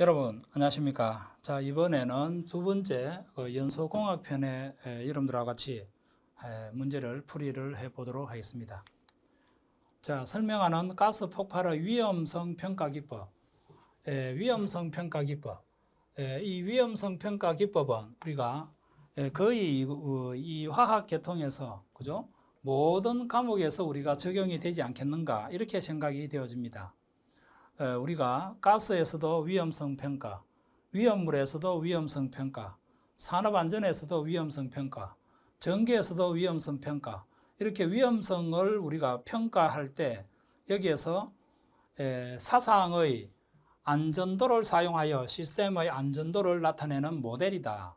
여러분 안녕하십니까 자 이번에는 두 번째 그 연소공학편의 여러분들과 같이 문제를 풀이를 해 보도록 하겠습니다 자 설명하는 가스 폭발의 위험성 평가 기법 위험성 평가 기법 이 위험성 평가 기법은 우리가 거의 어, 이 화학 계통에서 그죠 모든 과목에서 우리가 적용이 되지 않겠는가 이렇게 생각이 되어집니다 우리가 가스에서도 위험성 평가, 위험물에서도 위험성 평가, 산업안전에서도 위험성 평가, 전기에서도 위험성 평가 이렇게 위험성을 우리가 평가할 때 여기에서 사상의 안전도를 사용하여 시스템의 안전도를 나타내는 모델이다. 어,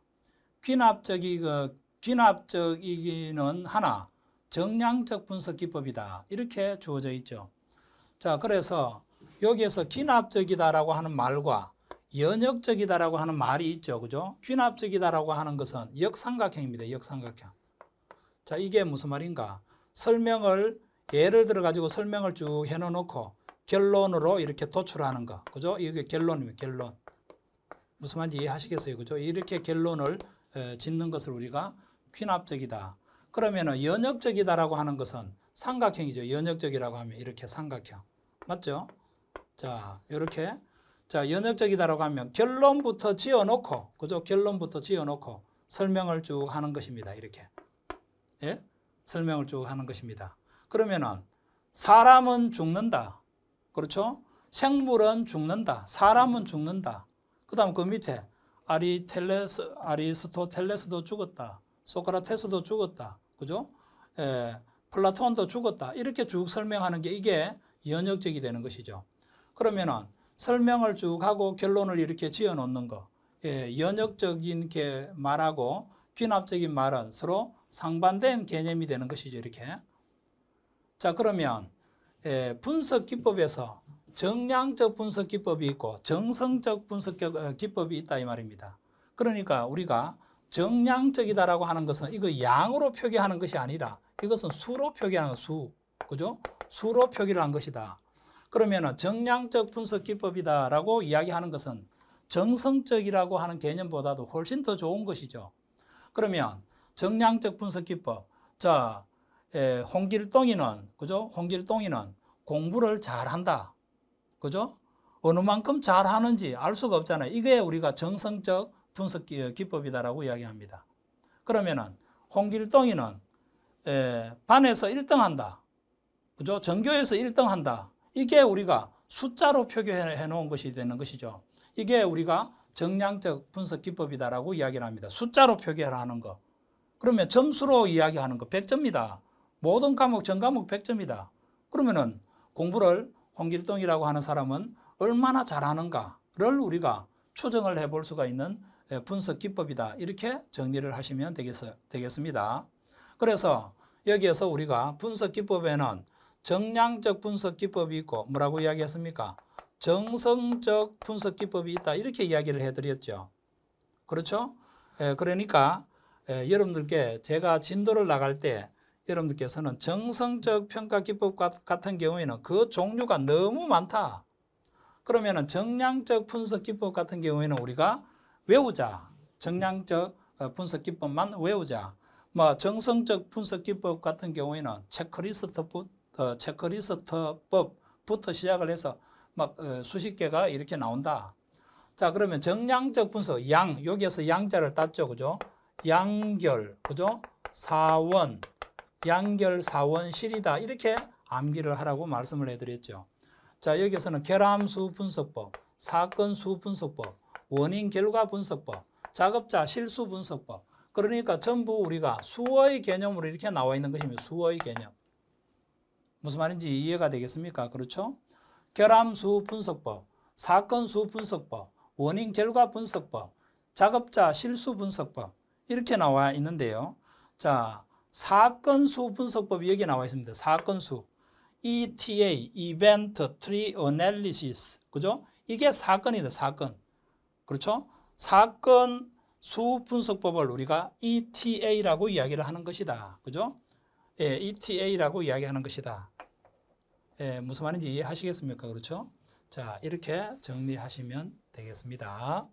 귀납적이기, 는 하나, 정량적 분석 기법이다. 이렇게 주어져 있죠. 자, 그래서 여기에서 귀납적이다라고 하는 말과 연역적이다라고 하는 말이 있죠. 그죠? 귀납적이다라고 하는 것은 역삼각형입니다. 역삼각형. 자, 이게 무슨 말인가? 설명을 예를 들어 가지고 설명을 쭉 해놓 놓고 결론으로 이렇게 도출하는 거. 그죠? 이게 결론입니다. 결론. 무슨 말인지 이해하시겠어요? 그죠? 이렇게 결론을 어, 짓는 것을 우리가 귀납적이다. 그러면은 연역적이다라고 하는 것은 삼각형이죠. 연역적이라고 하면 이렇게 삼각형. 맞죠? 자, 이렇게 자, 연역적이다라고 하면 결론부터 지어놓고, 그죠? 결론부터 지어놓고 설명을 쭉 하는 것입니다. 이렇게. 예? 설명을 쭉 하는 것입니다. 그러면은 사람은 죽는다. 그렇죠? 생물은 죽는다. 사람은 죽는다. 그 다음 그 밑에 아리텔레스, 아리스토텔레스도 죽었다. 소크라테스도 죽었다. 그죠? 예, 플라톤도 죽었다. 이렇게 쭉 설명하는 게 이게 연역적이 되는 것이죠. 그러면은 설명을 쭉 하고 결론을 이렇게 지어 놓는 거. 예, 연역적인 게 말하고 귀납적인 말은 서로 상반된 개념이 되는 것이죠. 이렇게. 자, 그러면 예, 분석 기법에서 정량적 분석 기법이 있고 정성적 분석 어, 기법이 있다 이 말입니다. 그러니까 우리가 정량적이다라고 하는 것은 이거 양으로 표기하는 것이 아니라 이것은 수로 표기하는 수. 그죠? 수로 표기를 한 것이다. 그러면 정량적 분석 기법이다라고 이야기하는 것은 정성적이라고 하는 개념보다도 훨씬 더 좋은 것이죠. 그러면 정량적 분석 기법. 자, 홍길동이는 그죠? 홍길동이는 공부를 잘한다. 그죠? 어느 만큼 잘하는지 알 수가 없잖아요. 이게 우리가 정성적 분석 기법이다라고 이야기합니다. 그러면은 홍길동이는 반에서 1등한다. 그죠? 전교에서 1등한다. 이게 우리가 숫자로 표기해 놓은 것이 되는 것이죠. 이게 우리가 정량적 분석 기법이다라고 이야기를 합니다. 숫자로 표기하는 거. 그러면 점수로 이야기하는 거 100점이다. 모든 과목 전 과목 100점이다. 그러면은 공부를 홍길동이라고 하는 사람은 얼마나 잘하는가를 우리가 추정을 해볼 수가 있는 예, 분석 기법이다. 이렇게 정리를 하시면 되겠, 되겠습니다. 그래서 여기에서 우리가 분석 기법에는 정량적 분석 기법이 있고 뭐라고 이야기했습니까? 정성적 분석 기법이 있다 이렇게 이야기를 해드렸죠. 그렇죠? 예, 그러니까 예, 여러분들께 제가 진도를 나갈 때 여러분들께서는 정성적 평가 기법 같은 경우에는 그 종류가 너무 많다. 그러면 정량적 분석 기법 같은 경우에는 우리가 외우자. 정량적 어, 분석 기법만 외우자. 뭐 정성적 분석 기법 같은 경우에는 체크리스트부터 어, 체크리스트법부터 시작을 해서 막 어, 수십 개가 이렇게 나온다. 자 그러면 정량적 분석 양 여기에서 양자를 땄죠 그죠? 양결 그죠? 사원 양결 사원실이다 이렇게 암기를 하라고 말씀을 해드렸죠. 자 여기서는 에 결함수 분석법, 사건 수 분석법, 원인 결과 분석법, 작업자 실수 분석법. 그러니까 전부 우리가 수의 개념으로 이렇게 나와 있는 것입니다. 수의 개념. 무슨 말인지 이해가 되겠습니까? 그렇죠? 결함수 분석법, 사건수 분석법, 원인 결과 분석법, 작업자 실수 분석법 이렇게 나와 있는데요. 자, 사건수 분석법이 여기 나와 있습니다. 사건수. ETA, Event Tree Analysis. 그죠? 이게 사건이다, 사건. 그렇죠? 사건 수 분석법을 우리가 ETA라고 이야기를 하는 것이다. 그죠? 예, ETA라고 이야기하는 것이다. 예, 무슨 말인지 이해하시겠습니까? 그렇죠? 자, 이렇게 정리하시면 되겠습니다.